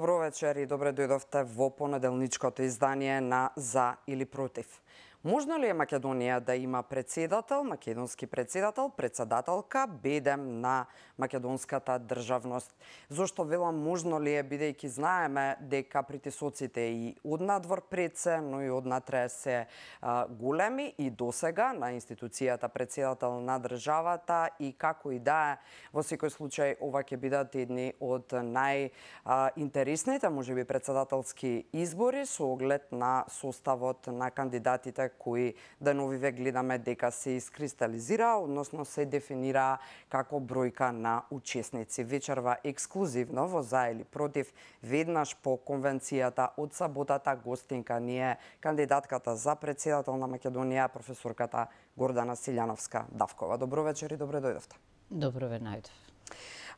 Добро вечер и добре дојдовте во понеделничкото издание на За или против. Можно ли е Македонија да има председател, македонски председател, председателка, бедем на македонската државност? Зошто велам можно ли е, бидејќи знаеме дека притисоците и надвор пред се, но и натре се а, големи и досега на институцијата председател на државата и како и да е, во секој случај ова ќе бидат едни од најинтересните, може би председателски избори со оглед на составот на кандидатите кои деновиве гледаме дека се искристализира, односно се дефинира како бројка на учесници. Вечерва ексклузивно во за или против веднаш по конвенцијата од саботата гостинка ни е кандидатката за председател на Македонија професорката Гордана Силјановска Давкова. Добро вечер и добро дојдовте. Добро ве најдов.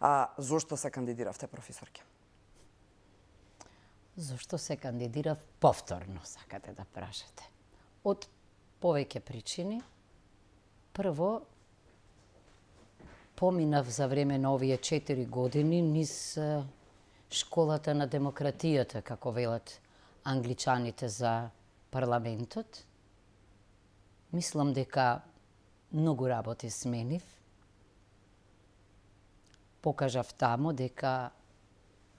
А зошто се кандидиравте професорке? Зошто се кандидирав повторно, сакате да прашате? од повеќе причини. Прво, поминав за време на овие 4 години низ школата на демократијата, како велат англичаните за парламентот. Мислам дека многу работи сменив. Покажав тамо дека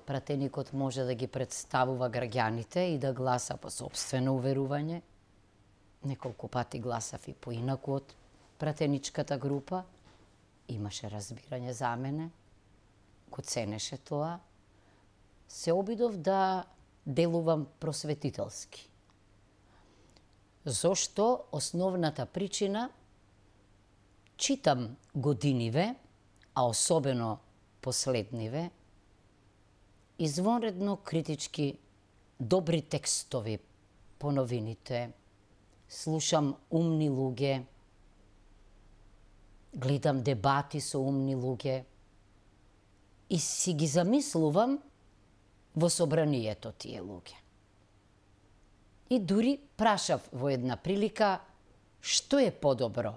пратеникот може да ги представува граѓаните и да гласа по собствено уверување – Неколку пати гласав и поинаку од пратеничката група. Имаше разбирање за мене, го ценеше тоа. Се обидов да делувам просветителски. Зошто основната причина читам годиниве, а особено последниве, извонредно критички добри текстови по новините, слушам умни луѓе, гледам дебати со умни луѓе и си ги замислувам во собранието тие луѓе. И дури прашав во една прилика што е подобро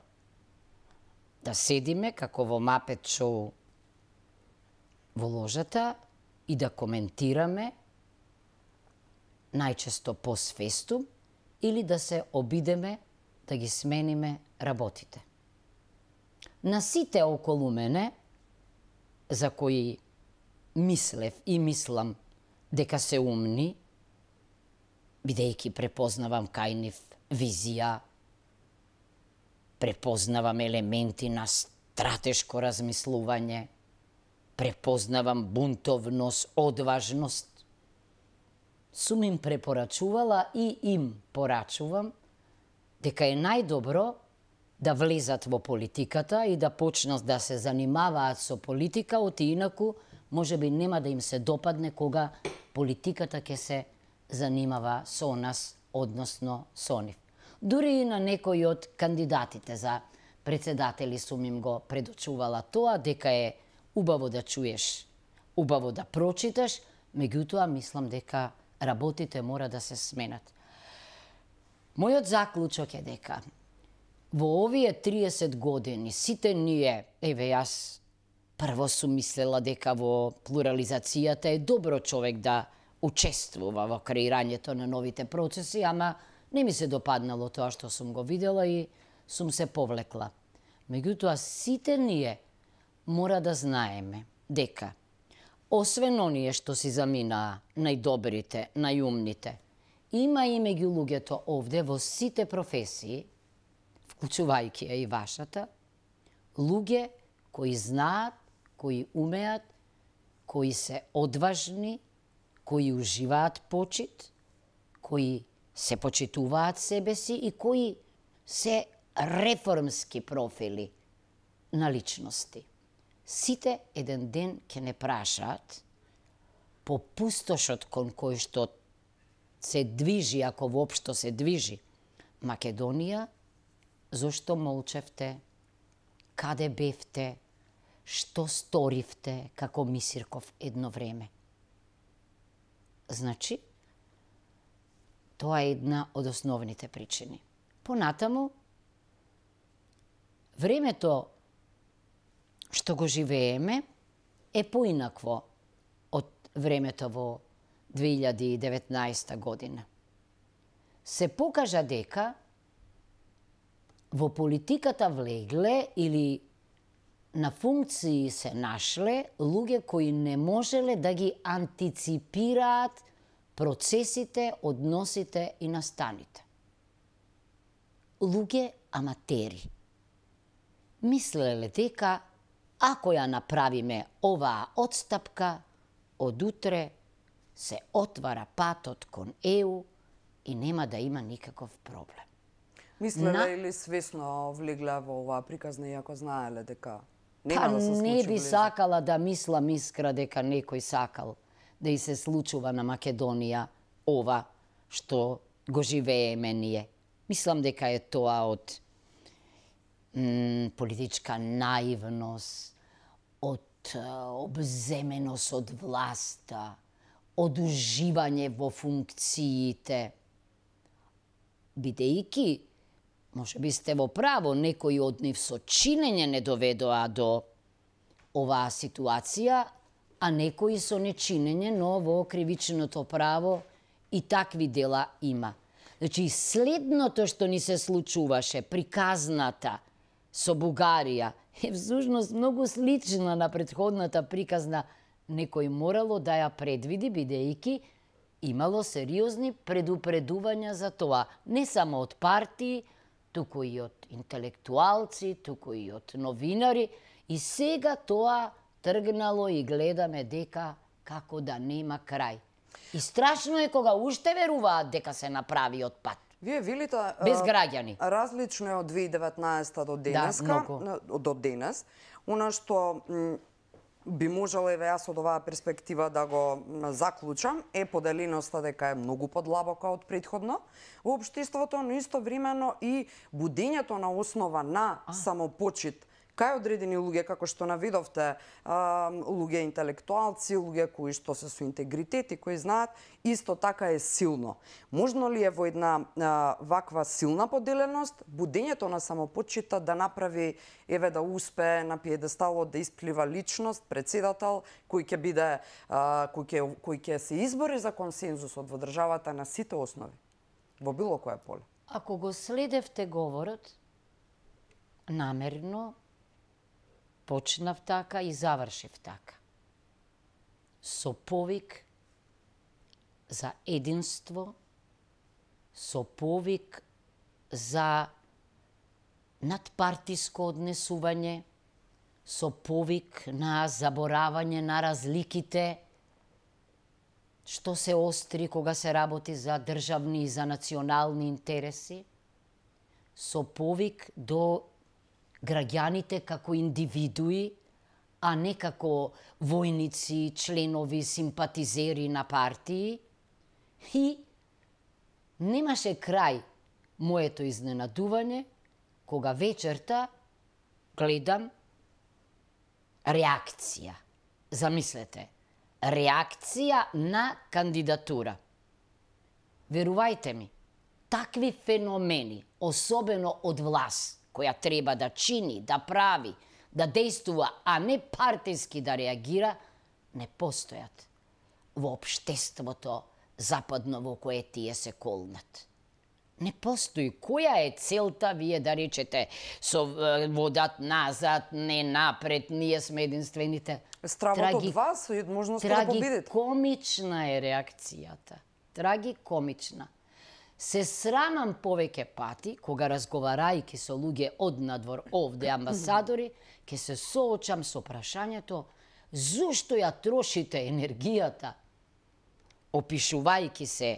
да седиме како во мапет шоу во ложата и да коментираме најчесто по свестум или да се обидеме да ги смениме работите. На сите околу мене, за кои мислев и мислам дека се умни, бидејќи препознавам кајнив визија, препознавам елементи на стратешко размислување, препознавам бунтовност, одважност, сум им препорачувала и им порачувам дека е најдобро да влезат во политиката и да почнат да се занимаваат со политика, оти инаку може би нема да им се допадне кога политиката ќе се занимава со нас, односно со нив. Дури и на некои од кандидатите за председатели сум им го предочувала тоа дека е убаво да чуеш, убаво да прочиташ, меѓутоа мислам дека работите мора да се сменат. Мојот заклучок е дека во овие 30 години сите ние, еве јас прво сум мислела дека во плурализацијата е добро човек да учествува во креирањето на новите процеси, ама не ми се допаднало тоа што сум го видела и сум се повлекла. Меѓутоа, сите ние мора да знаеме дека освен оние што си заминаа, најдобрите, најумните, има и меѓу луѓето овде во сите професии, вклучувајќи ја и вашата, луѓе кои знаат, кои умеат, кои се одважни, кои уживаат почит, кои се почитуваат себе си и кои се реформски профили на личности сите еден ден ќе не прашаат по пустошот кон кој што се движи, ако воопшто се движи, Македонија, зошто молчевте, каде бевте, што сторивте како Мисирков едно време. Значи, тоа е една од основните причини. Понатаму, времето што го живееме е поинакво од времето во 2019 година. Се покажа дека во политиката влегле или на функции се нашле луѓе кои не можеле да ги антиципираат процесите, односите и настаните. Луѓе аматери. Мислеле дека ако ја направиме оваа одстапка од утре се отвара патот кон ЕУ и нема да има никаков проблем. Мислеле На... или свесно влегла во оваа приказна, иако знаеле дека нема па да се случи не би ближе. сакала да мисла мискра дека некој сакал да и се случува на Македонија ова што го живееме ние. Мислам дека е тоа од политичка наивност, од обземеност од власта, од уживање во функциите. Бидејќи, може би сте во право, некои од нив со чинење не доведоа до оваа ситуација, а некои со нечинење, но во кривичното право и такви дела има. Значи, следното што ни се случуваше, приказната, со Бугарија е всушност многу слична на предходната приказна, некој морало да ја предвиди бидејќи имало сериозни предупредувања за тоа, не само од партии, туку и од интелектуалци, туку и од новинари, и сега тоа тргнало и гледаме дека како да нема крај. И страшно е кога уште веруваат дека се направи од пат. Вие велите без граѓани. Различно е од 2019 до да, денеска, да, до денес, она што би можела еве јас од оваа перспектива да го заклучам е поделеноста дека е многу подлабока од предходно во општеството, но истовремено и будењето на основа на самопочит кај одредени луѓе, како што навидовте, луѓе интелектуалци, луѓе кои што се со интегритет и кои знаат, исто така е силно. Можно ли е во една ваква силна поделеност, будењето на самопочита да направи, еве да успее на пиедесталот да исплива личност, председател, кој ќе биде, кој ќе, кој ќе се избори за консензусот во државата на сите основи, во било кое поле? Ако го следевте говорот, намерно, Почнав така и завршив така. Со повик за единство, со повик за надпартиско однесување, со повик на заборавање на разликите, што се остри кога се работи за државни и за национални интереси, со повик до граѓаните како индивидуи, а не како војници, членови, симпатизери на партии. И немаше крај моето изненадување кога вечерта гледам реакција. Замислете, реакција на кандидатура. Верувајте ми, такви феномени, особено од власт, која треба да чини, да прави, да действува, а не партиски да реагира, не постојат во обштеството западно во кое тие се колнат. Не постои. Која е целта вие да речете со водат назад, не напред, ние сме единствените? Стравот Траги... од вас и можноста да победите. Трагикомична е реакцијата. Трагикомична. Се срамам повеќе пати, кога разговарајќи со луѓе од надвор овде амбасадори, ќе се соочам со прашањето зошто ја трошите енергијата, опишувајќи се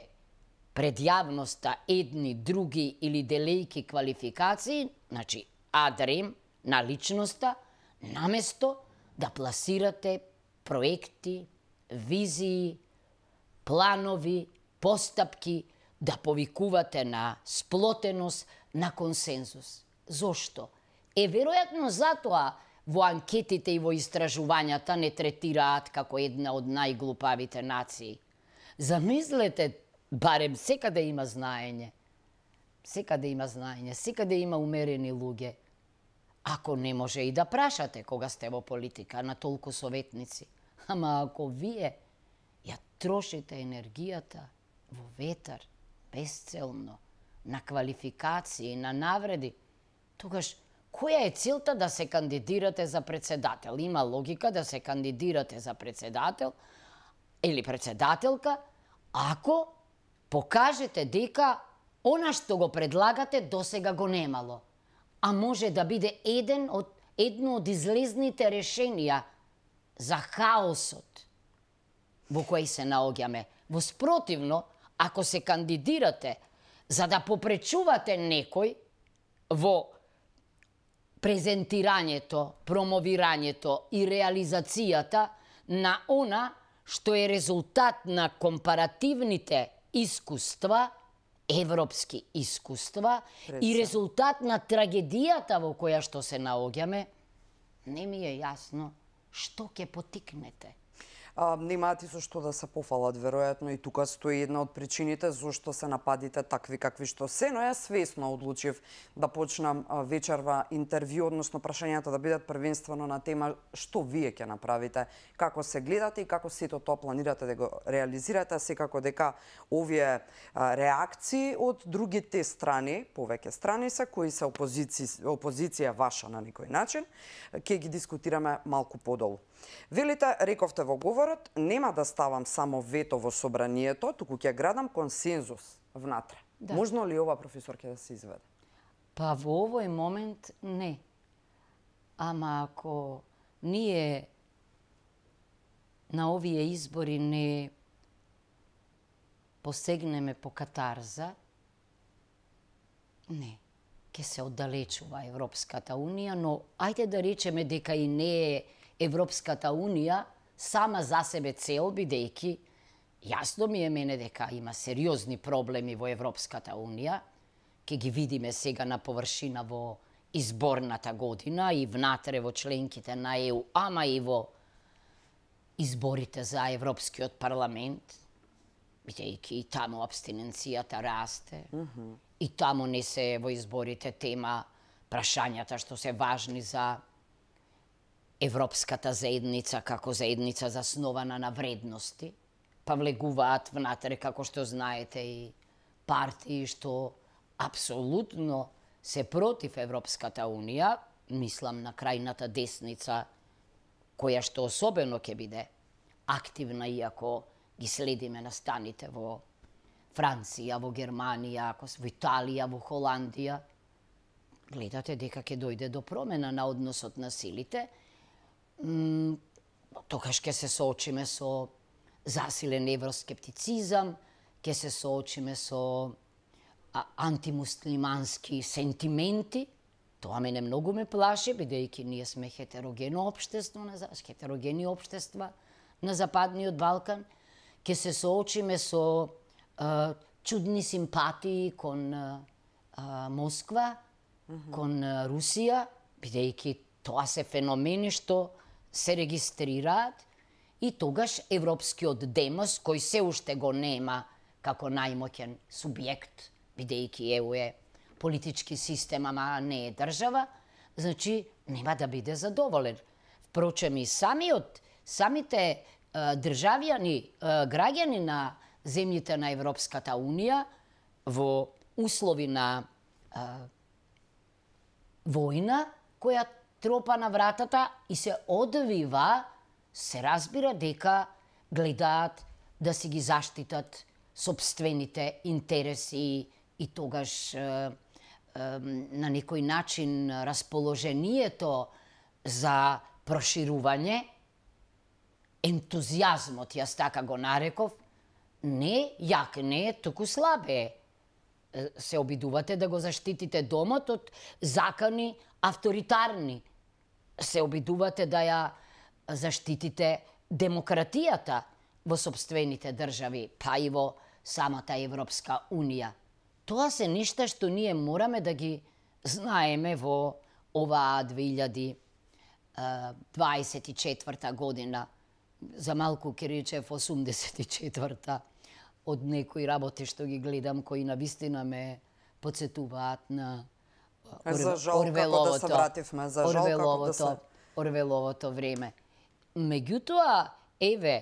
пред јавноста едни други или делејки квалификации, значи адрем на личноста, наместо да пласирате проекти, визии, планови, постапки, да повикувате на сплотеност, на консензус. Зошто? Е, веројатно затоа во анкетите и во истражувањата не третираат како една од најглупавите нации. Замислете, барем секаде да има знаење. Секаде да има знаење, секаде да има умерени луѓе. Ако не може и да прашате кога сте во политика на толку советници, ама ако вие ја трошите енергијата во ветар, бесцелно, на квалификации, на навреди, тогаш која е целта да се кандидирате за председател? Има логика да се кандидирате за председател или председателка, ако покажете дека она што го предлагате досега го немало, а може да биде еден од едно од излезните решенија за хаосот во кој се наоѓаме. Во спротивно, ако се кандидирате за да попречувате некој во презентирањето, промовирањето и реализацијата на она што е резултат на компаративните искуства, европски искуства Преца. и резултат на трагедијата во која што се наоѓаме, не ми е јасно што ќе потикнете немаат и со што да се пофалат, веројатно и тука стои една од причините зошто се нападите такви какви што се, но јас свесно одлучив да почнам вечерва интервју, односно прашањата да бидат првенствено на тема што вие ќе направите, како се гледате и како сето тоа планирате да го реализирате, секако дека овие реакции од другите страни, повеќе страни се кои се опозици, опозиција ваша на некој начин, ќе ги дискутираме малку подолу. Велите, рековте во говорот, нема да ставам само вето во собранието, туку ќе градам консензус внатре. Да. Можно ли ова професорка да се изведе? Па во овој момент не. Ама ако ние на овие избори не посегнеме по катарза, не, ќе се оддалечува Европската Унија, но ајде да речеме дека и не е Европската Унија сама за себе цел, бидејќи јасно ми е мене дека има сериозни проблеми во Европската Унија, ке ги видиме сега на површина во изборната година и внатре во членките на ЕУ, ама и во изборите за Европскиот парламент, бидејќи и таму абстиненцијата расте, mm -hmm. и таму не се во изборите тема прашањата што се важни за Европската заедница како заедница заснована на вредности, па влегуваат внатре, како што знаете, и партии што апсолутно се против Европската Унија, мислам на крајната десница, која што особено ќе биде активна, иако ги следиме на станите во Франција, во Германија, во Италија, во Холандија, гледате дека ќе дојде до промена на односот на силите, тогаш ќе се соочиме со засилен евроскептицизам, ќе се соочиме со антимуслимански сентименти. Тоа мене многу ме плаши, бидејќи ние сме хетерогено општество, на, хетерогени општества на Западниот Балкан. Ке се соочиме со а, чудни симпатии кон а, Москва, mm -hmm. кон а, Русија, бидејќи тоа се феномени што се регистрираат и тогаш Европскиот демос, кој се уште го нема како најмоќен субјект, бидејќи ЕУ е политички систем, ама не е држава, значи нема да биде задоволен. Впрочем и самиот, самите државјани, граѓани на земјите на Европската Унија во услови на војна која тропа на вратата и се одвива, се разбира дека гледаат да си ги заштитат собствените интереси и тогаш е, е, на некој начин расположението за проширување, ентузиазмот, јас така го нареков, не јак, не, туку слабе се обидувате да го заштитите домот од закани авторитарни се обидувате да ја заштитите демократијата во собствените држави, па и во самата Европска Унија. Тоа се ништа што ние мораме да ги знаеме во оваа 2024 година. За малку Киричев 84-та од некои работи што ги гледам, кои на вистина ме подсетуваат на Да за жал, Орвеловото, како да се вративме, за жал, како да се... Орвеловото време. Меѓутоа, еве,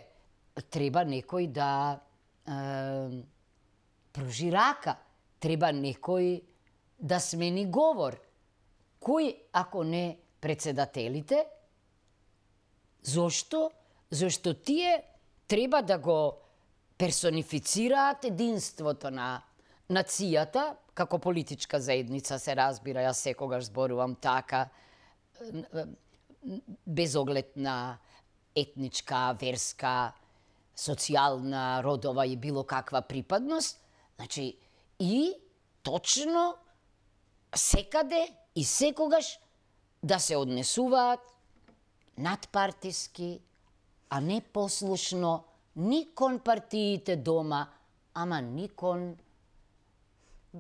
треба некој да е, пружи рака, треба некој да смени говор. Кој, ако не председателите, зошто? Зошто тие треба да го персонифицираат единството на нацијата, како политичка заедница се разбира, јас секогаш зборувам така, без оглед на етничка, верска, социјална, родова и било каква припадност, значи и точно секаде и секогаш да се однесуваат надпартиски, а не послушно ни кон партиите дома, ама ни кон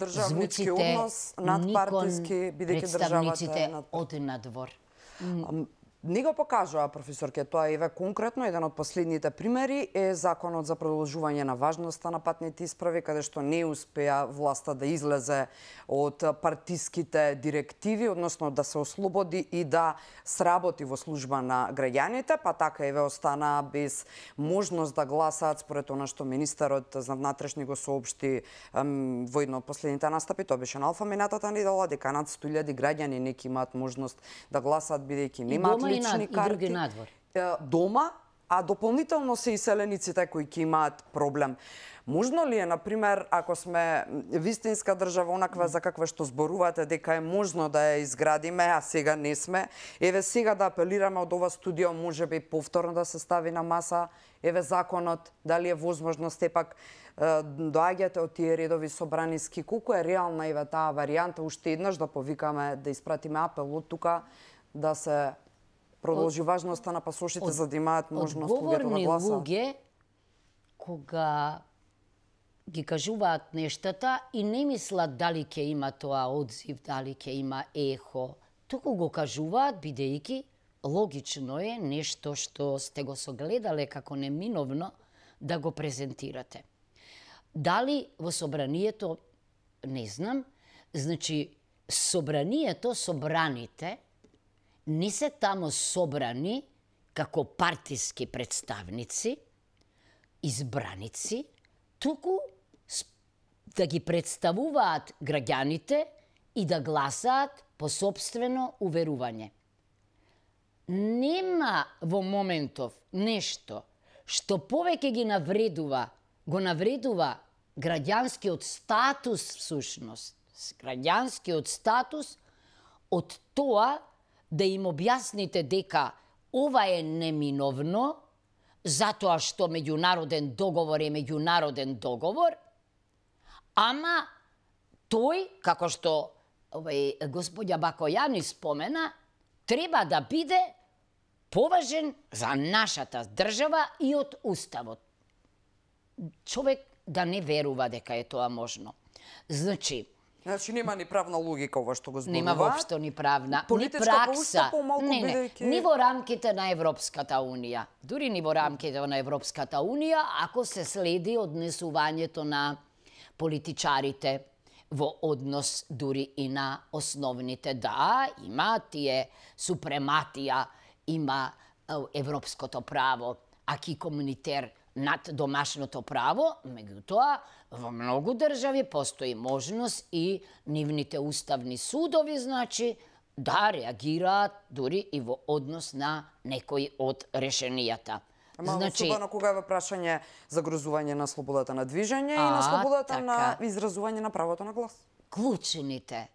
државнички однос, надпартиски, бидејќи државата е над... од надвор. Не го покажува професорке тоа еве конкретно еден од последните примери е законот за продолжување на важноста на патните исправи каде што не успеа власта да излезе од партиските директиви, односно да се ослободи и да сработи во служба на граѓаните, па така еве остана без можност да гласаат според она што министерот за внатрешни го соопшти во едно од последните настапи, тоа беше на алфа минатата недела дека над 100.000 граѓани неки имаат можност да гласаат бидејќи немаат лични и карти. И други надвор. Дома, а дополнително се и селениците кои ќе имаат проблем. Можно ли е, например, ако сме вистинска држава, онаква за каква што зборувате, дека е можно да ја изградиме, а сега не сме, еве сега да апелираме од ова студио, може би повторно да се стави на маса, еве законот, дали е возможно степак доаѓате од тие редови собраниски, колко е реална еве таа варијанта, уште еднаш да повикаме, да испратиме апел од тука, да се продолжи од, важноста да на пасошите од, за да имаат можност луѓето да гласа. луѓе кога ги кажуваат нештата и не мислат дали ќе има тоа одзив, дали ќе има ехо. Туку го кажуваат бидејќи логично е нешто што сте го согледале како неминовно да го презентирате. Дали во собранието не знам, значи собранието, собраните не се тамо собрани како партиски представници, избраници, туку да ги представуваат граѓаните и да гласаат по собствено уверување. Нема во моментов нешто што повеќе ги навредува, го навредува граѓанскиот статус всушност, граѓанскиот статус од тоа да им објасните дека ова е неминовно, затоа што меѓународен договор е меѓународен договор, ама тој, како што овај, господја Бакојани спомена, треба да биде поважен за нашата држава и од Уставот. Човек да не верува дека е тоа можно. Значи, Значи нема ни правна логика ова што го зборува. Нема воопшто ни правна, ни пракса. Не, не, бидејки... ни во рамките на Европската унија. Дури ни во рамките на Европската унија, ако се следи однесувањето на политичарите во однос дури и на основните. Да, има тие супрематија, има европското право, аки комунитер над домашното право, меѓутоа, во многу држави постои можност и нивните уставни судови, значи, да реагираат дури и во однос на некои од решенијата. Ама значи, особено кога е прашање за на слободата на движење а, и на слободата така, на изразување на правото на глас. Клучените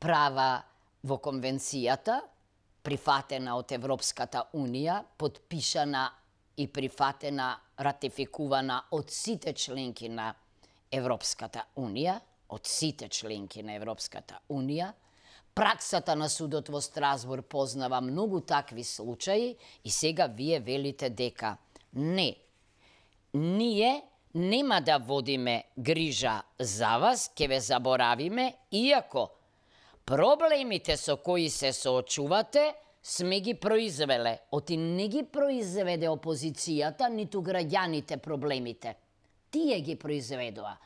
права во конвенцијата, прифатена од Европската унија, подпишана и прифатена, ратификувана од сите членки на Европската Унија, од сите членки на Европската Унија, праксата на судот во Страсбург познава многу такви случаи и сега вие велите дека не. Ние нема да водиме грижа за вас, ке ве заборавиме, иако проблемите со кои се соочувате сме ги произвеле. Оти не ги произведе опозицијата, ниту граѓаните проблемите тие ги произведува.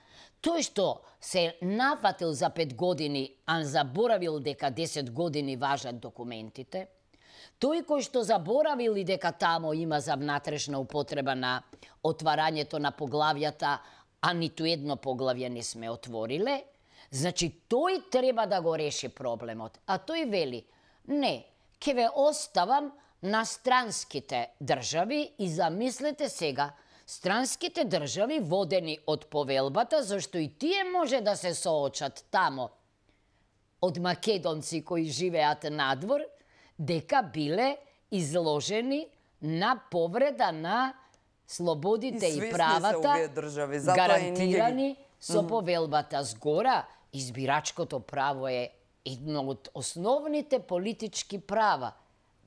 Тој што се нафатил за пет години, а заборавил дека 10 години важат документите, тој кој што заборавил и дека тамо има за внатрешна употреба на отварањето на поглавјата, а ниту едно поглавје не сме отвориле, значи тој треба да го реши проблемот. А тој вели, не, ке ве оставам на странските држави и замислете сега Странските држави водени од повелбата, зашто и тие може да се соочат тамо од македонци кои живеат надвор, дека биле изложени на повреда на слободите и, и правата држави, гарантирани ги... со повелбата згора, избирачкото право е едно од основните политички права,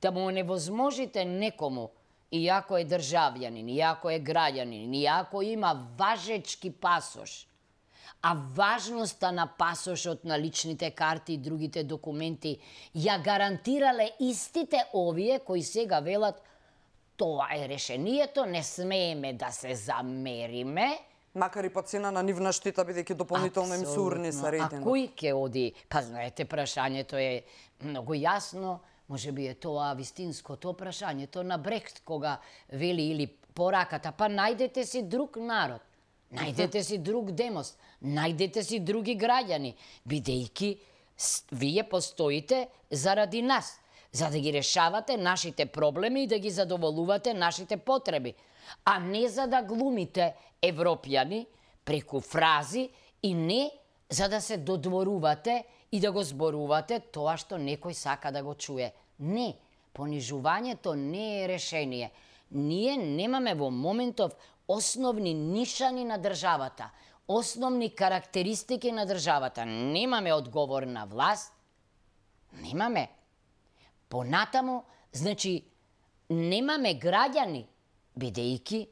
да му невозможите некому иако е државјанин, иако е граѓанин, иако има важечки пасош, а важноста на пасошот, на личните карти и другите документи ја гарантирале истите овие кои сега велат тоа е решението, не смееме да се замериме, макар и по цена на нивна штита, бидејќи дополнително им сурни са редено. А кој ке оди? Па знаете, прашањето е многу јасно Може би е тоа вистинското прашање, тоа на Брехт, кога вели или пораката, па најдете си друг народ, најдете си друг демос, најдете си други граѓани, бидејќи вие постоите заради нас, за да ги решавате нашите проблеми и да ги задоволувате нашите потреби, а не за да глумите европјани преку фрази и не за да се додворувате и да го зборувате тоа што некој сака да го чуе. Не, понижувањето не е решение. Ние немаме во моментов основни нишани на државата, основни карактеристики на државата. Немаме одговор на власт, немаме. Понатаму, значи, немаме граѓани, бидејќи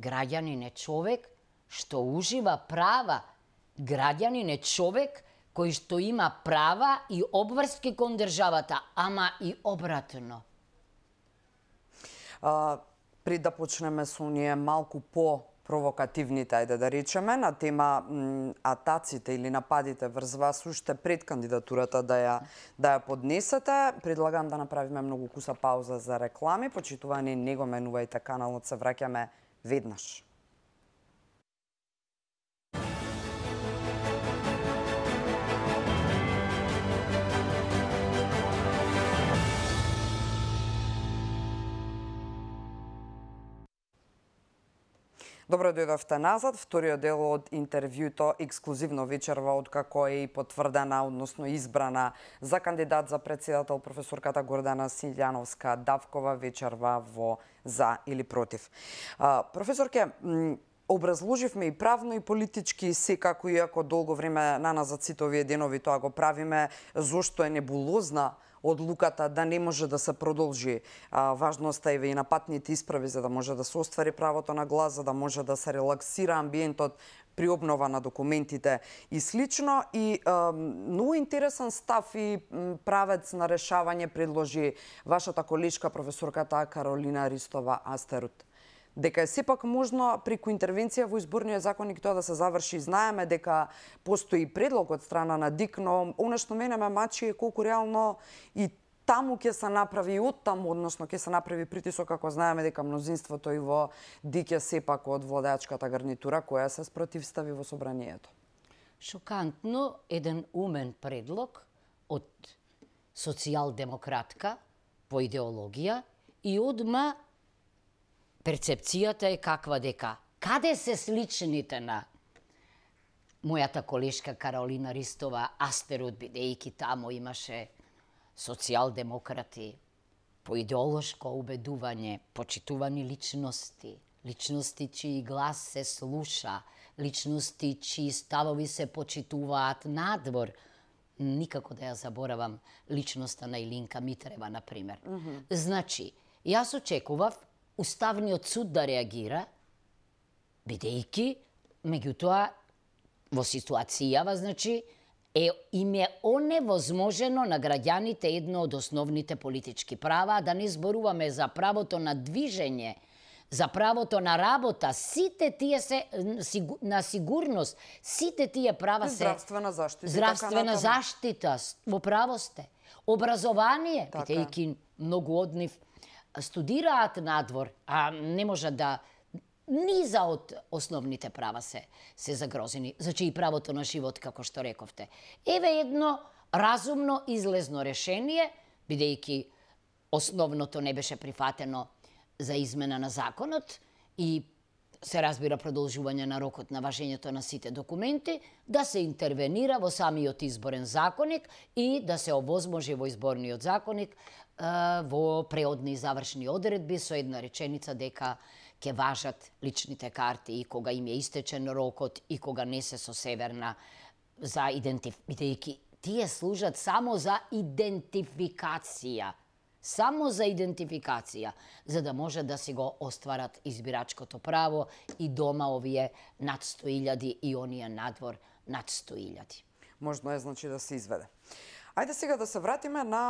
граѓани не човек што ужива права. граѓани не човек кој што има права и обврски кон државата, ама и обратно. А, при да почнеме со ние малку по провокативните, ајде да речеме, на тема атаците или нападите врз вас уште пред кандидатурата да ја, да ја поднесете. Предлагам да направиме многу куса пауза за реклами. Почитувани, не го менувајте каналот, се враќаме веднаш. Добро дојдовте назад, вториот дел од интервјуто ексклузивно вечерва од како е и потврдена, односно избрана за кандидат за председател професорката Гордана Силјановска Давкова вечерва во за или против. А, професорке, образложивме и правно и политички секако иако долго време на назад сите овие денови тоа го правиме, зошто е небулозна одлуката да не може да се продолжи а, важноста и на патните исправи за да може да се оствари правото на глас, за да може да се релаксира амбиентот при обнова на документите и слично и а, много интересен став и правец на решавање предложи вашата количка професорката Каролина Ристова Астерут дека е сепак можно преку интервенција во изборниот законник тоа да се заврши. Знаеме дека постои предлог од страна на ДИК, но оно што мене ме мачи е колку реално и таму ќе се направи и од таму, односно ќе се направи притисок, како знаеме дека мнозинството и во ДИК е сепак од владачката гарнитура која се спротивстави во собранието. Шокантно, еден умен предлог од социјалдемократка по идеологија и одма перцепцијата е каква дека каде се сличните на мојата колешка Каролина Ристова Астерот, бидејќи тамо имаше социјалдемократи, по идеолошко убедување, почитувани личности, личности чии глас се слуша, личности чии ставови се почитуваат надвор, никако да ја заборавам личноста на Илинка Митрева, на пример. Mm -hmm. Значи, јас очекував Уставниот суд да реагира, бидејќи, меѓутоа, во ситуацијава, значи, е, им е оневозможено на граѓаните едно од основните политички права, да не зборуваме за правото на движење, за правото на работа, сите тие се на сигурност, сите тие права се здравствена заштита, така здравствена заштита, во право сте, образование, така. бидејќи многу од нив студираат надвор, а не можат да ни за од основните права се се загрозени. Значи и правото на живот, како што рековте. Еве едно разумно излезно решение, бидејќи основното не беше прифатено за измена на законот и се разбира продолжување на рокот на важењето на сите документи, да се интервенира во самиот изборен законник и да се овозможи во изборниот законник во преодни завршни одредби со една реченица дека ќе важат личните карти и кога им е истечен рокот и кога не се со северна за идентификација. тие служат само за идентификација само за идентификација, за да може да си го остварат избирачкото право и дома овие над 100.000 и оние надвор над 100.000. Можно е значи да се изведе. Ајде сега да се вратиме на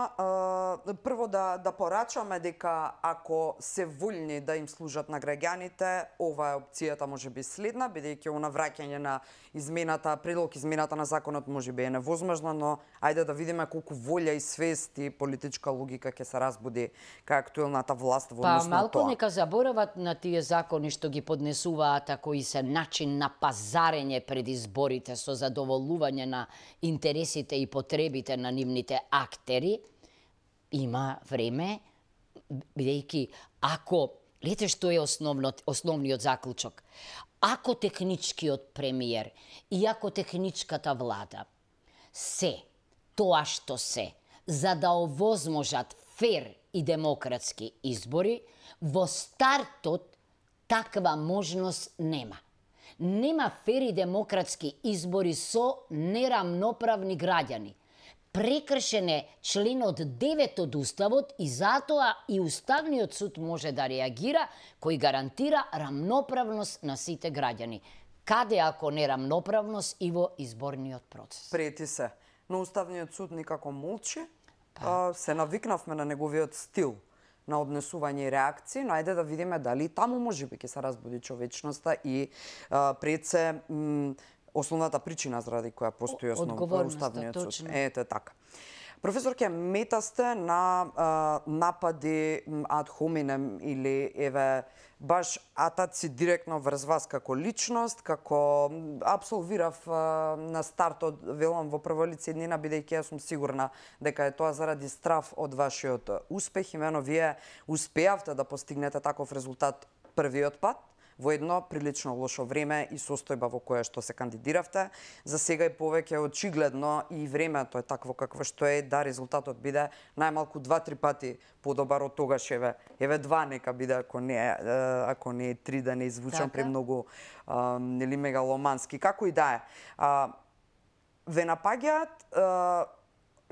е, прво да да порачаме дека ако се волни да им служат на граѓаните, ова е опцијата може би следна, бидејќи она враќање на измената, предлог измената на законот може би е невозможно, но ајде да видиме колку волја и свест и политичка логика ќе се разбуди кај актуелната власт во па, однос на тоа. Па малку нека заборават на тие закони што ги поднесуваат, а кои се начин на пазарење пред изборите со задоволување на интересите и потребите на нивните актери, има време, бидејќи ако, лете што е основно, основниот заклучок, ако техничкиот премиер и ако техничката влада се тоа што се за да овозможат фер и демократски избори, во стартот таква можност нема. Нема фер и демократски избори со нерамноправни граѓани, прекршен е членот 9 од Уставот и затоа и Уставниот суд може да реагира, кој гарантира рамноправност на сите граѓани. Каде ако не рамноправност и во изборниот процес? Прети се. Но Уставниот суд никако молчи, па. се навикнавме на неговиот стил на однесување и реакции, но ајде да видиме дали таму може би ќе се разбуди човечноста и а, пред се основната причина заради која постои основно уставниот суд. Ете така. Професор, ке мета сте на а, напади ад хоминем или еве баш атаци директно врз вас како личност, како абсолвирав а, на стартот, велам во лице лицеднина, бидејќи јас сум сигурна дека е тоа заради страв од вашиот успех, имено вие успеавте да постигнете таков резултат првиот пат, во едно прилично лошо време и состојба во која што се кандидиравте. За сега е повеќе очигледно и времето е такво какво што е да резултатот биде најмалку два-три пати подобар од тогаш еве еве два нека биде ако не е, ако не е три да не извучам така премногу нели мегаломански како и да е. А, ве напаѓаат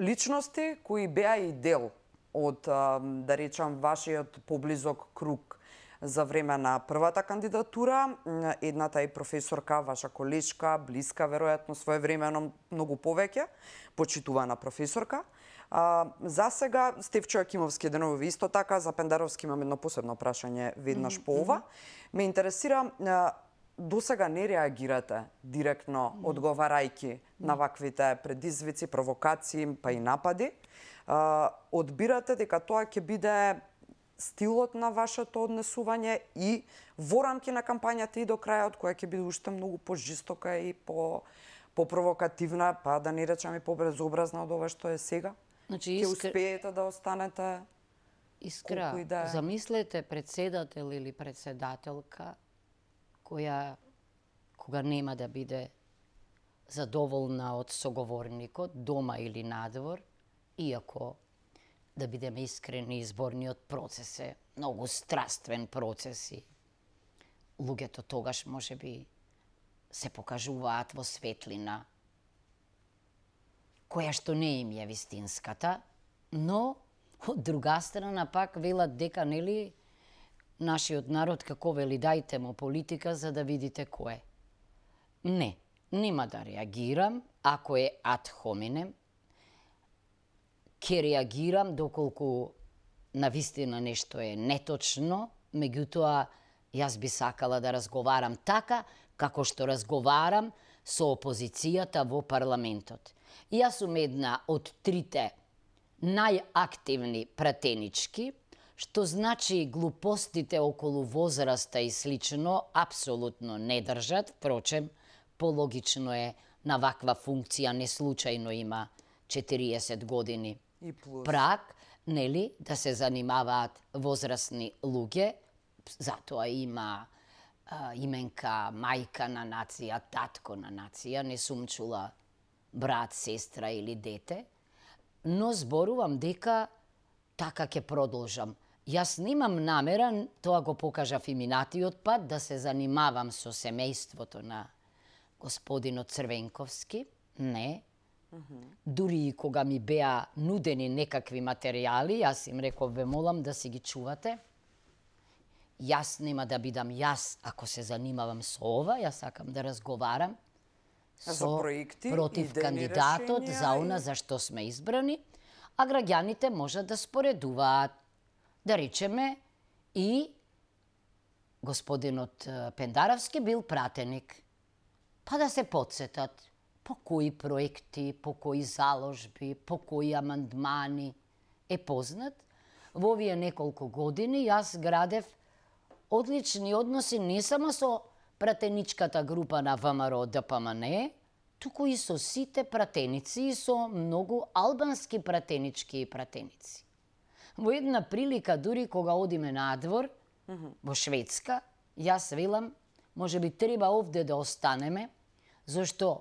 личности кои беа и дел од, да речам, вашиот поблизок круг за време на првата кандидатура. Едната е професорка, ваша колешка, блиска, веројатно своевремено многу повеќе, почитувана професорка. А, за сега, Стевчо Јакимовски денови исто така, за Пендаровски имам едно посебно прашање веднаш mm -hmm. по ова. Ме интересира, до сега не реагирате директно mm -hmm. одговарајки mm -hmm. на ваквите предизвици, провокации, па и напади. А, одбирате дека тоа ќе биде стилот на вашето однесување и во рамки на кампањата и до крајот, која ќе биде уште многу пожистока и по попровокативна, па да не речам и побрезобразна од ова што е сега? Значи, ќе искр... успеете да останете Искра, да... замислете председател или председателка која кога нема да биде задоволна од соговорникот, дома или надвор, иако да бидеме искрени, изборниот процес е многу страствен процес и луѓето тогаш може би се покажуваат во светлина која што не им е вистинската, но од друга страна пак велат дека нели нашиот народ како вели дајте му политика за да видите кој е. Не, нема да реагирам ако е ад хоминем, Ке реагирам доколку на вистина нешто е неточно, меѓутоа јас би сакала да разговарам така како што разговарам со опозицијата во парламентот. Јас сум една од трите најактивни пратенички, што значи глупостите околу возраста и слично апсолутно не држат, впрочем, пологично е на ваква функција не случајно има 40 години и плюс. прак, нели, да се занимаваат возрастни луѓе, затоа има а, именка мајка на нација, татко на нација, не сум чула брат, сестра или дете, но зборувам дека така ќе продолжам. Јас немам намера, тоа го покажав и минатиот пат, да се занимавам со семејството на господинот Црвенковски. Не, Дури и кога ми беа нудени некакви материјали, јас им реков, ве молам да си ги чувате. Јас нема да бидам јас ако се занимавам со ова, јас сакам да разговарам со за проекти, против кандидатот решенија, за она за што сме избрани, а граѓаните можат да споредуваат, да речеме, и господинот Пендаровски бил пратеник, па да се подсетат по кои проекти, по кои заложби, по кои амандмани е познат. Во овие неколку години јас градев одлични односи не само со пратеничката група на ВМРО ДПМН, туку и со сите пратеници и со многу албански пратенички и пратеници. Во една прилика, дури кога одиме двор, mm -hmm. во Шведска, јас велам, може би треба овде да останеме, зашто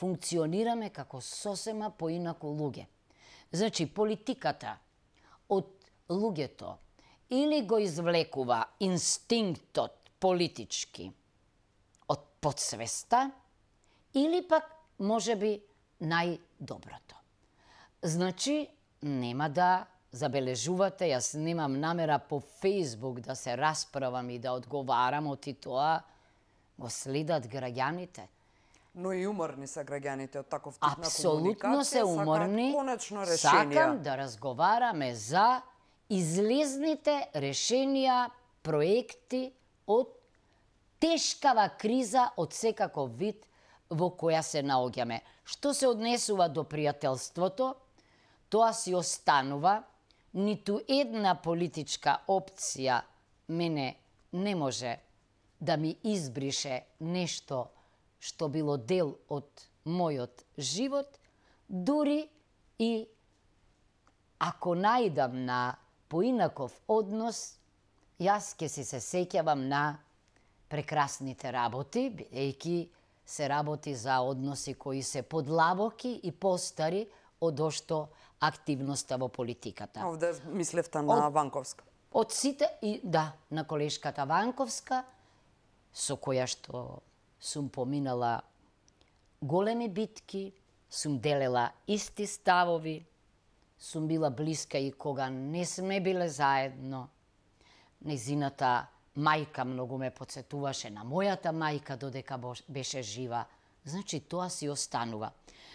функционираме како сосема поинаку луѓе. Значи, политиката од луѓето или го извлекува инстинктот политички од подсвеста, или пак, може би, најдоброто. Значи, нема да забележувате, јас немам намера по Фейсбук да се расправам и да одговарам оти тоа, го следат граѓаните но и уморни са граѓаните од таков тип на комуникација. Апсолутно се уморни. Конечно Сакам да разговараме за излезните решенија, проекти од тешкава криза од секаков вид во која се наоѓаме. Што се однесува до пријателството, тоа си останува. Ниту една политичка опција мене не може да ми избрише нешто што било дел од мојот живот, дури и ако најдам на поинаков однос, јас ке си се сеќавам на прекрасните работи, бидејќи се работи за односи кои се подлабоки и постари од ошто активноста во политиката. Овде мислевта на од, Ванковска. Од сите и да, на колешката Ванковска со која што сум поминала големи битки, сум делела исти ставови, сум била блиска и кога не сме биле заедно. Незината мајка многу ме подсетуваше на мојата мајка додека беше жива. Значи, тоа си останува.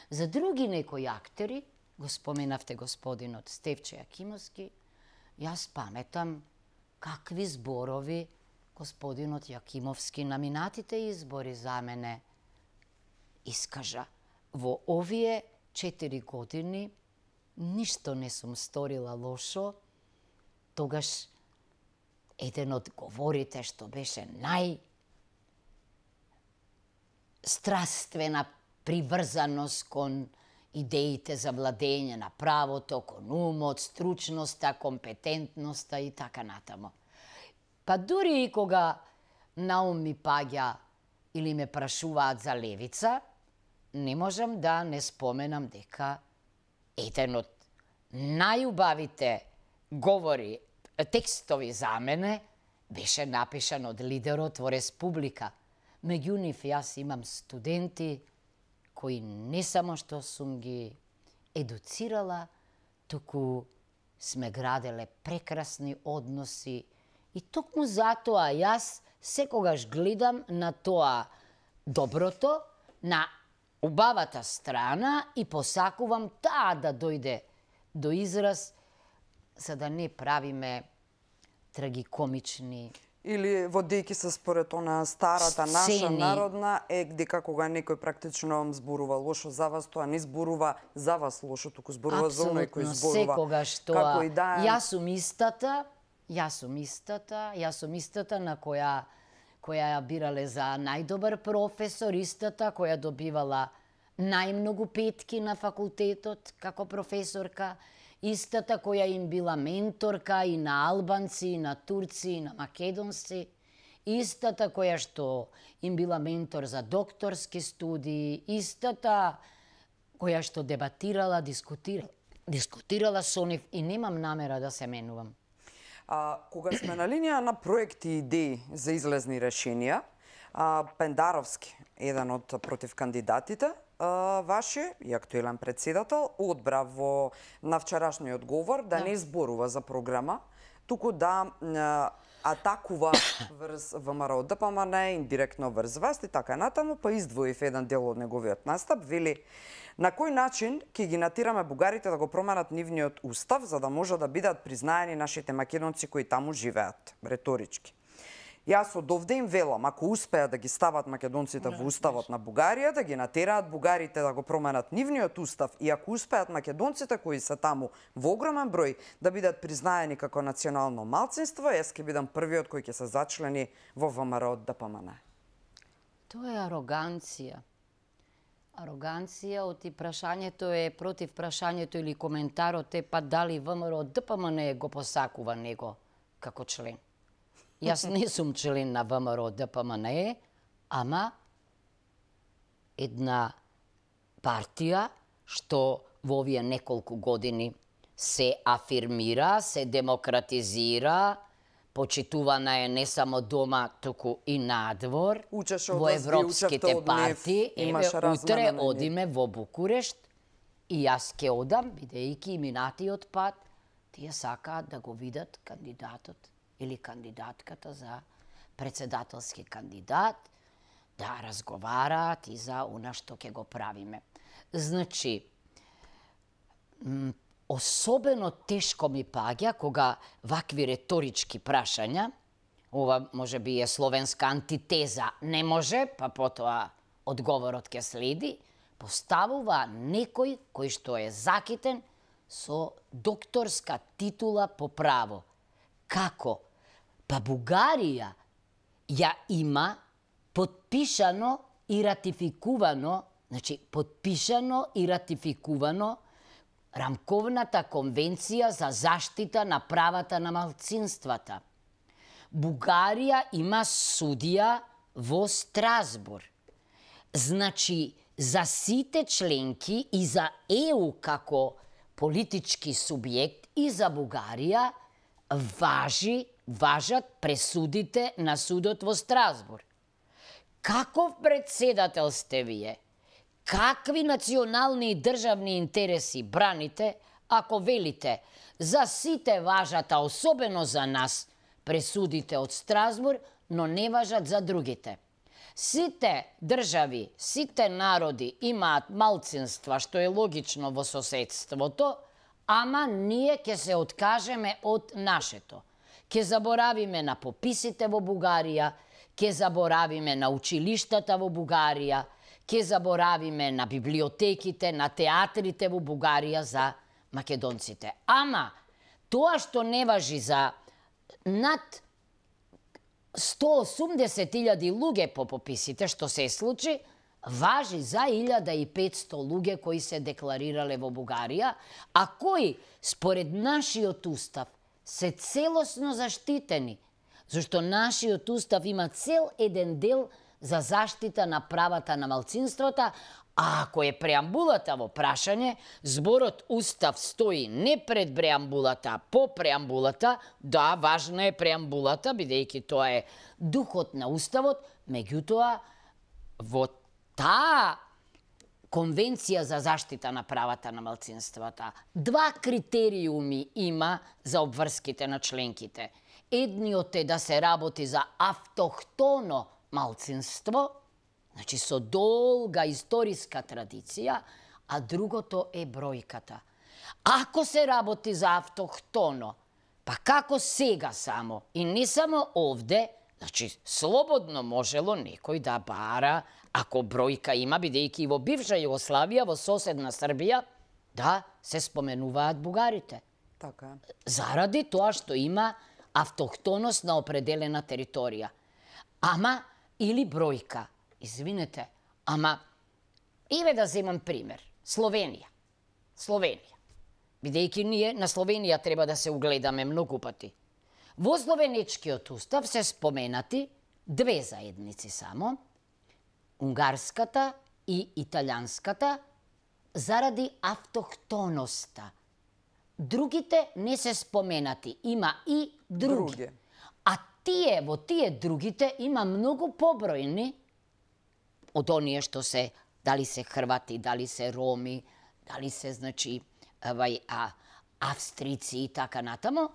За други некои актери, го споменавте господинот Стевче Јакимовски, јас паметам какви зборови господинот Јакимовски на минатите избори за мене искажа во овие четири години ништо не сум сторила лошо, тогаш еден од говорите што беше нај страствена приврзаност кон идеите за владење на правото, кон умот, стручноста, компетентноста и така натаму. Па дури и кога на ум ми паѓа или ме прашуваат за левица, не можам да не споменам дека еден од најубавите говори, текстови за мене беше напишан од лидерот во Республика. Меѓу нив јас имам студенти кои не само што сум ги едуцирала, туку сме граделе прекрасни односи И токму затоа јас секогаш гледам на тоа доброто, на убавата страна и посакувам таа да дојде до израз за да не правиме трагикомични или водејќи се според она старата наша Сени. народна е дека кога некој практично зборува лошо за вас, тоа не зборува за вас лошо, туку зборува Абсолютно, за оној кој зборува. Секогаш тоа. Како и да. Јас сум истата, Јас сум истата, јас сум истата на која која ја бирале за најдобар професор, истата која добивала најмногу петки на факултетот како професорка, истата која им била менторка и на албанци, и на турци, и на македонци, истата која што им била ментор за докторски студии, истата која што дебатирала, дискутирала, дискутирала со нив и немам намера да се менувам. А, кога сме на линија на проекти и идеи за излезни решенија, а, Пендаровски, еден од против кандидатите, а, ваше и актуелен председател, одбра во на вчерашниот да, да не зборува за програма, туку да атакува врз ВМРО ДПМН, индиректно врз вас и така натаму, па издвоив еден дел од неговиот настап, вели на кој начин ќе ги натираме бугарите да го променат нивниот устав за да може да бидат признаени нашите македонци кои таму живеат, реторички. Јас од овде им велам, ако успеат да ги стават македонците во уставот на Бугарија, да ги натераат бугарите да го променат нивниот устав и ако успеат македонците кои се таму во огромен број да бидат признаени како национално малцинство, јас ќе бидам првиот кој ќе се зачлени во ВМРО од ДПМН. Тоа е ароганција ароганција, оти прашањето е против прашањето или коментарот е па дали ВМРО ДПМН го посакува него како член. Јас не сум член на ВМРО ДПМНЕ, ама една партија што во овие неколку години се афирмира, се демократизира, почитувана е не само дома, туку и надвор. Учеше во европските партии. Еве, утре одиме во Букурешт и јас ке одам, бидејќи минатиот пат, тие сакаат да го видат кандидатот или кандидатката за председателски кандидат, да разговараат и за она што ќе го правиме. Значи, особено тешко ми паѓа кога вакви реторички прашања, ова може би е словенска антитеза, не може, па потоа одговорот ќе следи, поставува некој кој што е закитен со докторска титула по право. Како Па Бугарија ја има подпишано и ратификувано, значи подпишано и ратификувано Рамковната конвенција за заштита на правата на малцинствата. Бугарија има судија во Страсбур. Значи, за сите членки и за ЕУ како политички субјект и за Бугарија важи важат пресудите на судот во Страсбур. Каков председател сте вие? Какви национални и државни интереси браните ако велите за сите важат, а особено за нас, пресудите од Страсбур, но не важат за другите? Сите држави, сите народи имаат малцинства, што е логично во соседството, ама ние ќе се откажеме од нашето – Ке заборавиме на пописите во Бугарија, ке заборавиме на училиштата во Бугарија, ке заборавиме на библиотеките, на театрите во Бугарија за македонците. Ама, тоа што не важи за над 180.000 луѓе по пописите што се случи, важи за 1500 луѓе кои се декларирале во Бугарија, а кои според нашиот устав се целосно заштитени, зашто нашиот устав има цел еден дел за заштита на правата на малцинствата, а ако е преамбулата во прашање, зборот устав стои не пред преамбулата, по преамбулата, да, важна е преамбулата, бидејќи тоа е духот на уставот, меѓутоа во таа Конвенција за заштита на правата на малцинствата. Два критериуми има за обврските на членките. Едниот е да се работи за автохтоно малцинство, значи со долга историска традиција, а другото е бројката. Ако се работи за автохтоно, па како сега само, и не само овде, Значи, слободно можело некој да бара, ако бројка има, бидејќи во бивша Југославија, во соседна Србија, да се споменуваат бугарите. Така. Заради тоа што има автохтоност на определена територија. Ама, или бројка, извинете, ама, иве да земам пример, Словенија. Словенија. Бидејќи ние на Словенија треба да се угледаме многу пати. Во Словеничкиот устав се споменати две заедници само, унгарската и италијанската, заради автохтоноста. Другите не се споменати, има и други. други. А тие, во тие другите има многу побројни од оние што се, дали се Хрвати, дали се Роми, дали се, значи, вај, а, австрици и така натаму,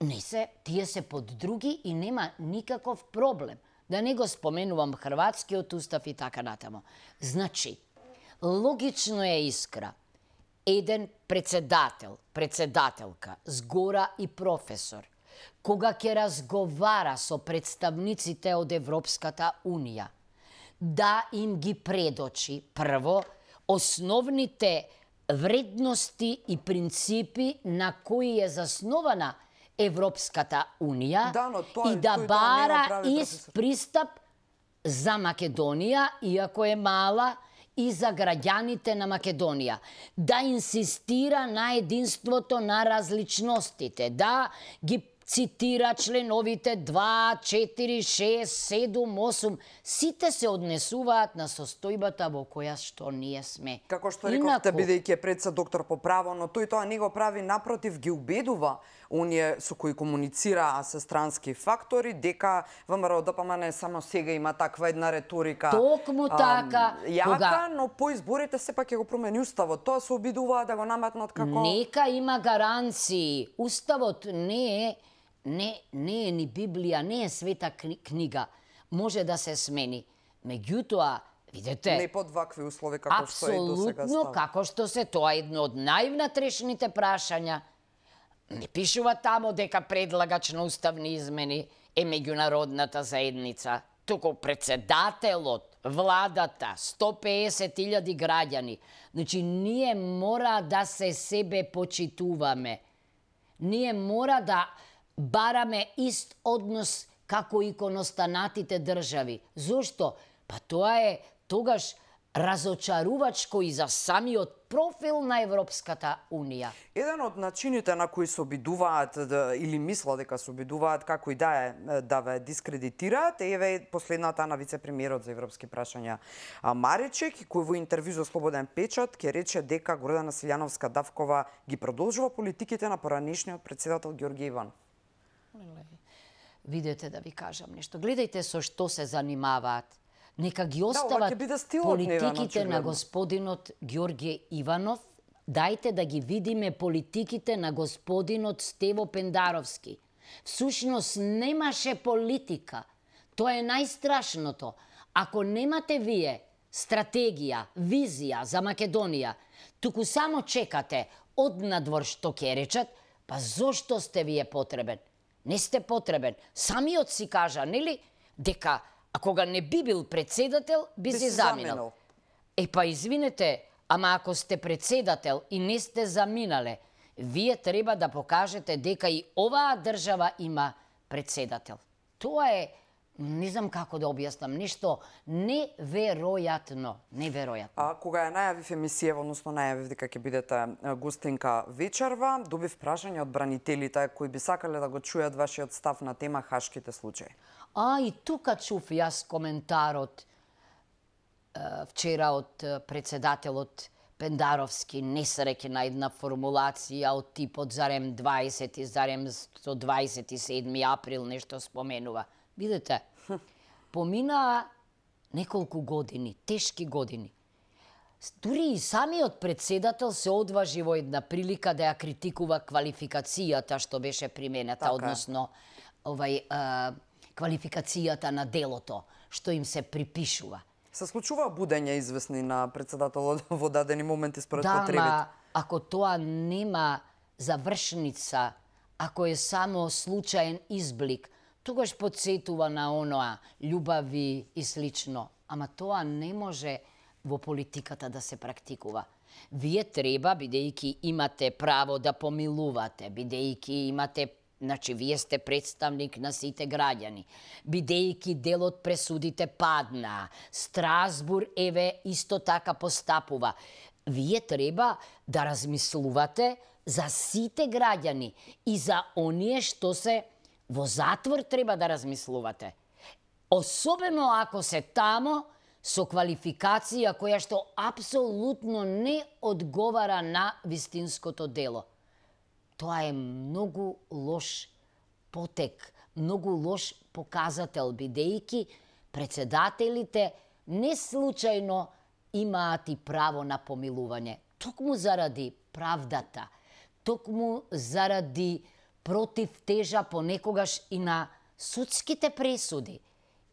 не се, тие се под други и нема никаков проблем. Да не го споменувам хрватскиот устав и така натаму. Значи, логично е искра. Еден председател, председателка, згора и професор, кога ќе разговара со представниците од Европската Унија, да им ги предочи прво основните вредности и принципи на кои е заснована Европската Унија да, но, тоа, и да бара прави, из пристап за Македонија, иако е мала, и за граѓаните на Македонија. Да инсистира на единството на различностите, да ги цитира членовите 2, 4, 6, 7, 8. Сите се однесуваат на состојбата во која што ние сме. Како што рековте, Инако... бидејќи е пред доктор по право, но тој тоа не го прави, напротив, ги убедува оние со кои комуницираа со странски фактори, дека ВМРО ДПМН да, само сега има таква една реторика. Токму така. јака, кога... но по изборите сепак ќе го промени уставот. Тоа се обидуваа да го наметнат како Нека има гаранции. Уставот не е не не е ни Библија, не е света книга. Може да се смени. Меѓутоа, видете... Не под вакви услови како што е до сега абсолютно како што се тоа е едно од највнатрешните прашања Не пишува тамо дека предлагач на уставни измени е меѓународната заедница, туку председателот, владата, 150.000 граѓани. Значи, ние мора да се себе почитуваме. Ние мора да бараме ист однос како иконостанатите држави. Зошто? Па тоа е тогаш разочарувачко и за самиот профил на Европската Унија. Еден од начините на кои се обидуваат да, или мисла дека се обидуваат како и да е да ве дискредитираат е еве последната на вице-премиерот за европски прашања Маречек кој во интервју за Слободен печат ке рече дека Гордана Силјановска Давкова ги продолжува политиките на поранешниот председател Георги Иван. Видете да ви кажам нешто. Гледајте со што се занимаваат Нека ги да, остават да, стилот, политиките на господинот Ѓорѓе Иванов, дајте да ги видиме политиките на господинот Стево Пендаровски. Всушност немаше политика. Тоа е најстрашното. Ако немате вие стратегија, визија за Македонија, туку само чекате од надвор што ќе речат, па зошто сте вие потребен? Не сте потребен. Самиот си кажа, нели, дека а кога не би бил председател, би, би се заминал. Е, па извинете, ама ако сте председател и не сте заминале, вие треба да покажете дека и оваа држава има председател. Тоа е, не знам како да објаснам, нешто неверојатно, неверојатно. А, кога ја најавив емисија, односно најавив дека ќе бидете гостинка вечерва, добив прашање од бранителите кои би сакале да го чујат вашиот став на тема хашките случаи. А и тука чув јас коментарот вчера од председателот Пендаровски реке на една формулација од типот зарем 20 и зарем 127 април нешто споменува. Видете, поминаа неколку години, тешки години. Дури и самиот председател се одважи во една прилика да ја критикува квалификацијата што беше примената, така. односно овај квалификацијата на делото што им се припишува. Се случува будење известни на председателот во дадени моменти според да, потребите. Да, ако тоа нема завршница, ако е само случаен изблик, тогаш подсетува на оноа љубави и слично. Ама тоа не може во политиката да се практикува. Вие треба, бидејќи имате право да помилувате, бидејќи имате Значи, вие сте представник на сите граѓани. Бидејќи делот пресудите падна, Страсбур еве исто така постапува. Вие треба да размислувате за сите граѓани и за оние што се во затвор треба да размислувате. Особено ако се тамо со квалификација која што апсолутно не одговара на вистинското дело – Тоа е многу лош потек, многу лош показател, бидејќи председателите не случајно имаат и право на помилување, токму заради правдата, токму заради против тежа понекогаш и на судските пресуди,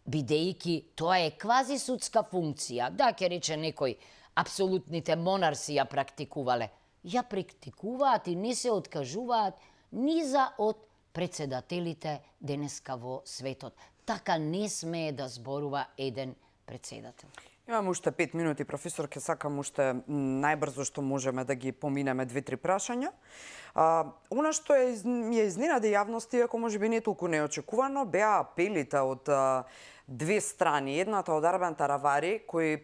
бидејќи тоа е квази судска функција, да ќе рече некој, апсолутните монарси ја практикувале – ја практикуваат и не се откажуваат ни за од председателите денеска во светот. Така не смее да зборува еден председател. Имам уште пет минути, професор, ке сакам уште најбрзо што можеме да ги поминеме две-три прашања. А, она што е, ми е изненаде јавност, ако може би не толку неочекувано, беа апелите од а, две страни. Едната од Арбен Таравари, кој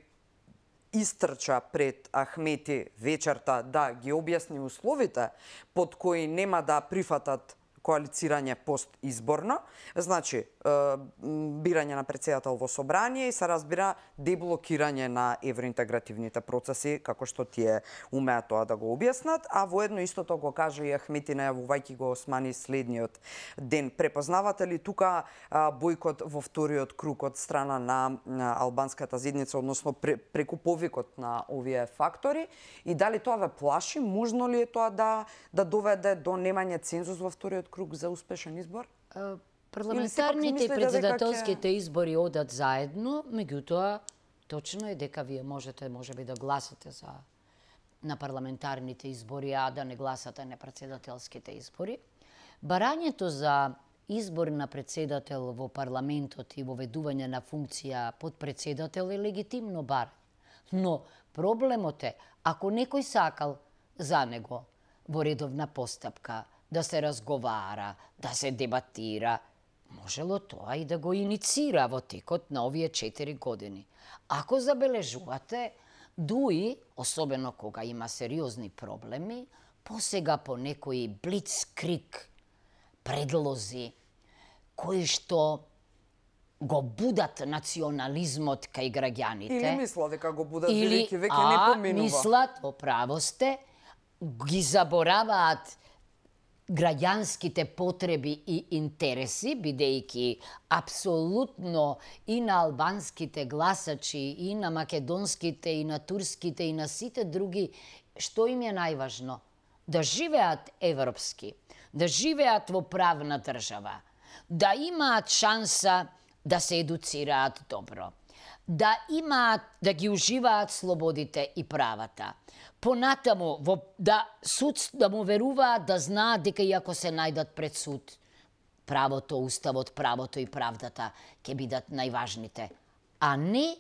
истрча пред Ахмети вечерта да ги објасни условите под кои нема да прифатат коалицирање постизборно, значи бирање на председател во собрание и се разбира деблокирање на евроинтегративните процеси како што тие умеат тоа да го објаснат, а воедно истото го кажа и Ахмети најавувајќи го Османи следниот ден. Препознавате ли тука бојкот во вториот круг од страна на албанската заедница, односно преку повикот на овие фактори и дали тоа ве плаши, можно ли е тоа да да доведе до немање цензус во вториот круг за успешен избор? Парламентарните и председателските избори одат заедно, меѓутоа точно е дека вие можете можеби да гласате за на парламентарните избори, а да не гласате на председателските избори. Барањето за избор на председател во парламентот и воведување на функција под председател е легитимно барање. Но проблемот е, ако некој сакал за него во редовна постапка да се разговара, да се дебатира. Можело тоа и да го иницира во текот на овие 4 години. Ако забележувате, Дуи, особено кога има сериозни проблеми, посега по некои блицкрик предлози кои што го будат национализмот кај граѓаните. Или мисла дека го будат или, веќе, не поминува. А, мислат, оправо сте, ги забораваат граѓанските потреби и интереси, бидејќи апсолутно и на албанските гласачи, и на македонските, и на турските, и на сите други, што им е најважно? Да живеат европски, да живеат во правна држава, да имаат шанса да се едуцираат добро да имаат, да ги уживаат слободите и правата. Понатаму, во, да суд да му веруваат, да знаат дека иако се најдат пред суд, правото, уставот, правото и правдата ќе бидат најважните, а не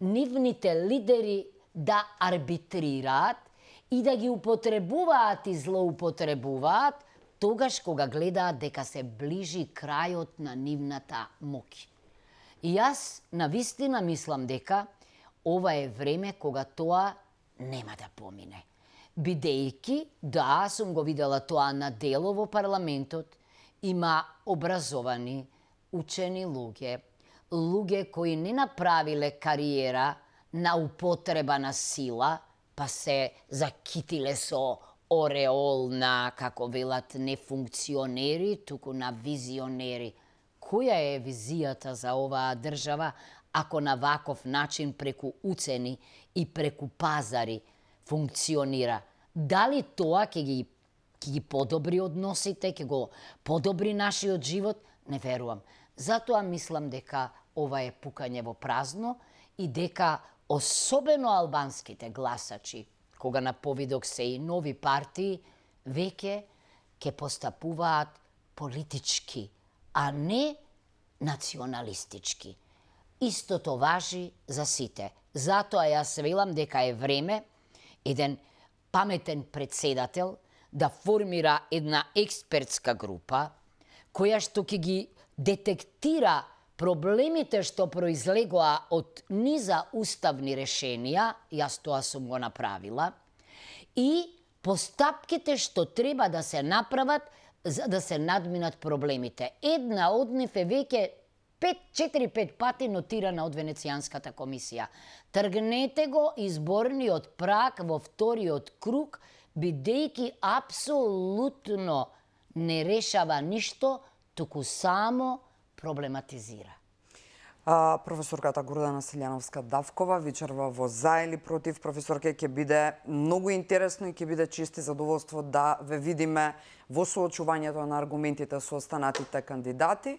нивните лидери да арбитрираат и да ги употребуваат и злоупотребуваат тогаш кога гледаат дека се ближи крајот на нивната моќ. И јас на вистина мислам дека ова е време кога тоа нема да помине. Бидејќи, да, сум го видела тоа на дело во парламентот, има образовани, учени луѓе, луѓе кои не направиле кариера на употреба на сила, па се закитиле со ореол на, како велат, не функционери, туку на визионери – која е визијата за оваа држава ако на ваков начин преку уцени и преку пазари функционира? Дали тоа ќе ги ќе ги подобри односите, ќе го подобри нашиот живот? Не верувам. Затоа мислам дека ова е пукање во празно и дека особено албанските гласачи, кога на повидок се и нови партии, веќе ќе постапуваат политички а не националистички. Истото важи за сите. Затоа јас велам дека е време еден паметен председател да формира една експертска група која што ќе ги детектира проблемите што произлегоа од низа уставни решенија, јас тоа сум го направила, и постапките што треба да се направат за да се надминат проблемите. Една од нив е веќе 4-5 пати нотирана од Венецијанската комисија. Тргнете го изборниот прак во вториот круг, бидејќи апсолутно не решава ништо, туку само проблематизира професорката Гордана Селјановска Давкова вечерва во за или против професорка ќе биде многу интересно и ќе биде чисти задоволство да ве видиме во соочувањето на аргументите со останатите кандидати.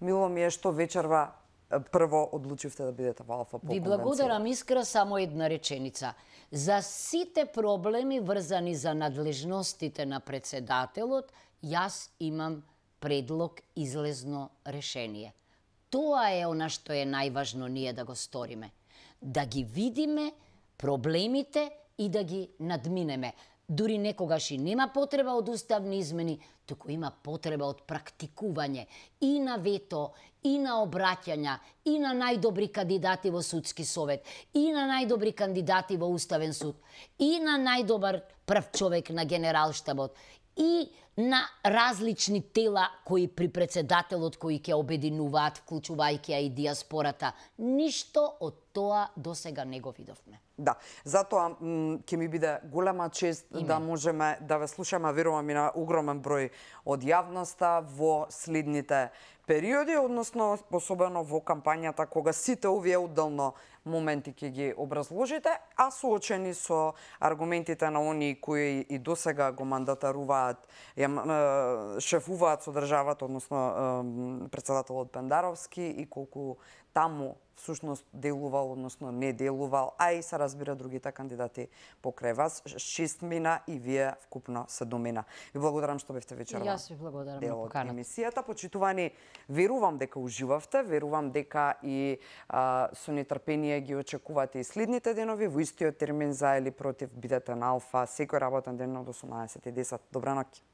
Мило ми е што вечерва прво одлучивте да бидете во Алфа по Ви благодарам искра само една реченица. За сите проблеми врзани за надлежностите на председателот, јас имам предлог излезно решение. Тоа е она што е најважно ние да го сториме. Да ги видиме проблемите и да ги надминеме. Дури некогаш и нема потреба од уставни измени, туку има потреба од практикување и на вето, и на обраќања, и на најдобри кандидати во судски совет, и на најдобри кандидати во уставен суд, и на најдобар прв човек на генералштабот, и на различни тела кои при председателот кои ќе обединуваат, вклучувајќи и диаспората. Ништо од тоа до сега не го видовме. Да, затоа ќе ми биде голема чест Име. да можеме да ве слушаме, верувам и на огромен број од јавноста во следните периоди, односно особено во кампањата кога сите овие одделно моменти ќе ги образложите, а соочени со аргументите на оние кои и досега го мандатаруваат, шефуваат со државата, односно председателот Пендаровски и колку таму всушност делувал, односно не делувал, а и се разбира другите кандидати покрај вас. Шест мина и вие вкупно седумина. Ви благодарам што бевте вечерва. Јас ви благодарам на поканата. Емисијата, почитувани, верувам дека уживавте, верувам дека и а, со нетрпение ги очекувате и следните денови во истиот термин за или против бидете на Алфа секој работен ден од 18:10. Добра ноќ.